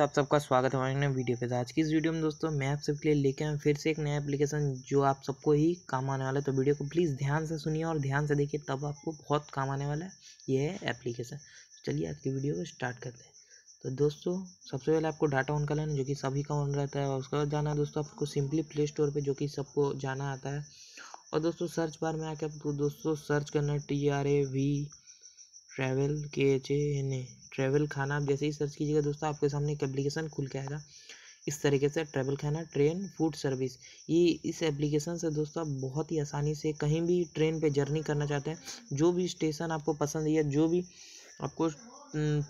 आप सबका स्वागत है हमारे नए वीडियो पे तो आज की इस वीडियो में दोस्तों मैं आप सबके लिए लेके आया फिर से एक नया एप्लीकेशन जो आप सबको ही काम आने वाला है तो वीडियो को प्लीज़ ध्यान से सुनिए और ध्यान से देखिए तब आपको बहुत काम आने वाला है ये है एप्लीकेशन तो चलिए आज की वीडियो को स्टार्ट करते हैं तो दोस्तों सबसे पहले आपको डाटा ऑन करना है जो कि सभी का ऑन रहता है और उसके बाद जाना है दोस्तों आपको सिंपली प्ले स्टोर पर जो कि सबको जाना आता है और दोस्तों सर्च बार में आके आपको दोस्तों सर्च करना है T R A V travel के जे एन ट्रैवल खाना आप जैसे ही सर्च कीजिएगा दोस्तों आपके सामने एक एप्लीकेशन खुल के आएगा इस तरीके से ट्रैवल खाना ट्रेन फूड सर्विस ये इस एप्लीकेशन से दोस्तों आप बहुत ही आसानी से कहीं भी ट्रेन पे जर्नी करना चाहते हैं जो भी स्टेशन आपको पसंद है या जो भी आपको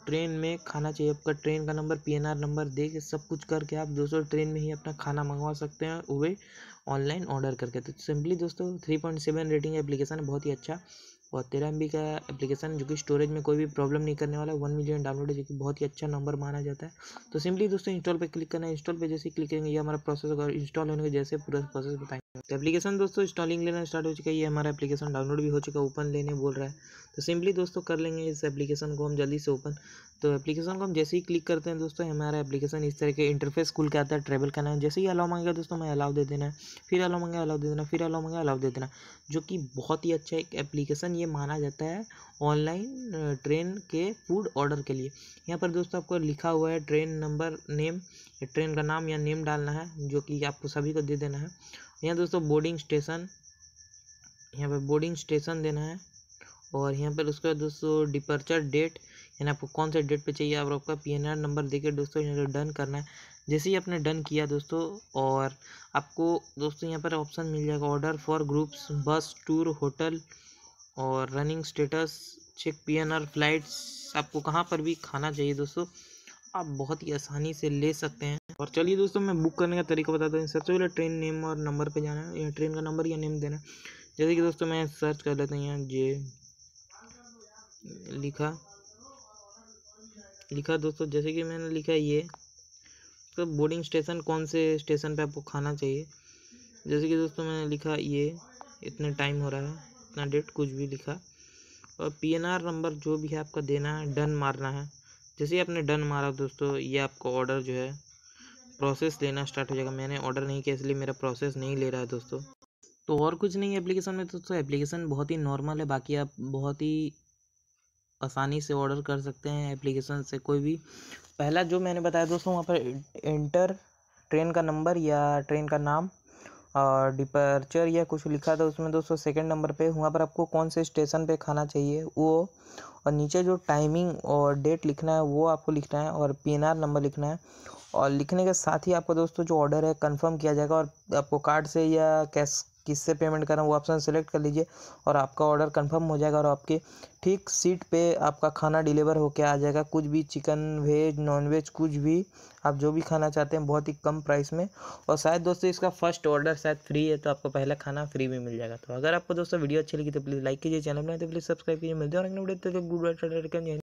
ट्रेन में खाना चाहिए आपका ट्रेन का नंबर पी नंबर दे के सब कुछ करके आप दोस्तों ट्रेन में ही अपना खाना मंगवा सकते हैं वे ऑनलाइन ऑर्डर करके तो सिंपली दोस्तों three point seven rating application बहुत ही अच्छा और तेरह एम का एप्लीकेशन जो कि स्टोरेज में कोई भी प्रॉब्लम नहीं करने वाला वन मिलियन डाउनलोड है जो कि बहुत ही अच्छा नंबर माना जाता है तो सिंपली दोस्तों इंस्टॉल पर क्लिक करना है इंस्टॉल पर जैसे क्लिक करेंगे ये हमारा प्रोसेस होगा इंस्टॉल होने के जैसे पूरा प्रोसेस बताएंगे तो एप्लीकेशन दोस्तों इंस्टॉलिंग लेना स्टार्ट हो चुका है ये हमारा एप्लीकेशन डाउनलोड भी हो चुका है ओपन लेने बोल रहा है तो सिंपली दोस्तों कर लेंगे इस एप्लीकेशन को हम जल्दी से ओपन तो एप्लीकेशन को हम जैसे ही क्लिक करते हैं दोस्तों हमारा एप्लीकेशन इस तरह के इंटरफेस खुल के आता है ट्रेवल करना है जैसे ही अलाउ मांगेगा दोस्तों मैं अलाउ दे देना है फिर अलाउ मांगेगा अलाउ दे देना फिर अलाउ मांगे अलाउ दे देना जो कि बहुत ही अच्छा एक एप्लीकेशन ये माना जाता है ऑनलाइन ट्रेन के फूड ऑर्डर के लिए यहाँ पर दोस्तों आपको लिखा हुआ है ट्रेन नंबर नेम ट्रेन का नाम या नेम डालना है जो कि आपको सभी को दे देना है यहाँ दोस्तों बोर्डिंग स्टेशन यहाँ पर बोर्डिंग स्टेशन देना है और यहाँ पर उसका दोस्तों डिपर्चर डेट यानी आपको कौन से डेट पे चाहिए और आपका पी नंबर देके दोस्तों यहाँ पर डन करना है जैसे ही आपने डन किया दोस्तों और आपको दोस्तों यहाँ पर ऑप्शन मिल जाएगा order for groups bus tour hotel और running status check P N R flights आपको कहाँ पर भी खाना चाहिए दोस्तों आप बहुत ही आसानी से ले सकते हैं और चलिए दोस्तों मैं बुक करने का तरीका बताता हूँ सबसे पहले ट्रेन नेम और नंबर पे जाना है या ट्रेन का नंबर या नेम देना है जैसे कि दोस्तों मैं सर्च कर लेता हूँ यहाँ जे लिखा लिखा दोस्तों जैसे कि मैंने लिखा ये तो बोर्डिंग स्टेशन कौन से स्टेशन पे आपको खाना चाहिए जैसे कि दोस्तों मैंने लिखा ये इतने टाइम हो रहा है इतना डेट कुछ भी लिखा और पीएनआर नंबर जो भी है आपका देना है डन मारना है जैसे ही आपने डन मारा दोस्तों ये आपको ऑर्डर जो है प्रोसेस लेना स्टार्ट हो जाएगा मैंने ऑर्डर नहीं किया इसलिए मेरा प्रोसेस नहीं ले रहा है दोस्तों तो और कुछ नहीं है एप्लीकेशन में दोस्तों एप्लीकेशन बहुत ही नॉर्मल है बाकी आप बहुत ही आसानी से ऑर्डर कर सकते हैं एप्लीकेशन से कोई भी पहला जो मैंने बताया दोस्तों वहाँ पर एंटर ट्रेन का नंबर या ट्रेन का नाम डिपर्चर या कुछ लिखा था उसमें दोस्तों सेकंड नंबर पे वहाँ पर आपको कौन से स्टेशन पे खाना चाहिए वो और नीचे जो टाइमिंग और डेट लिखना है वो आपको लिखना है और पी नंबर लिखना है और लिखने के साथ ही आपको दोस्तों जो ऑर्डर है कंफर्म किया जाएगा और आपको कार्ड से या कैश किससे पेमेंट करें वो ऑप्शन सेलेक्ट कर लीजिए और आपका ऑर्डर कंफर्म हो जाएगा और आपके ठीक सीट पे आपका खाना डिलीवर होकर आ जाएगा कुछ भी चिकन वेज नॉन वेज कुछ भी आप जो भी खाना चाहते हैं बहुत ही कम प्राइस में और शायद दोस्तों इसका फर्स्ट ऑर्डर शायद फ्री है तो आपको पहला खाना फ्री भी मिल जाएगा तो अगर आपको दोस्तों वीडियो अच्छी लगी तो प्लीज़ लाइक कीजिए चैनल में तो प्लीज़ सब्सक्राइब कीजिए मिलते हैं और गुड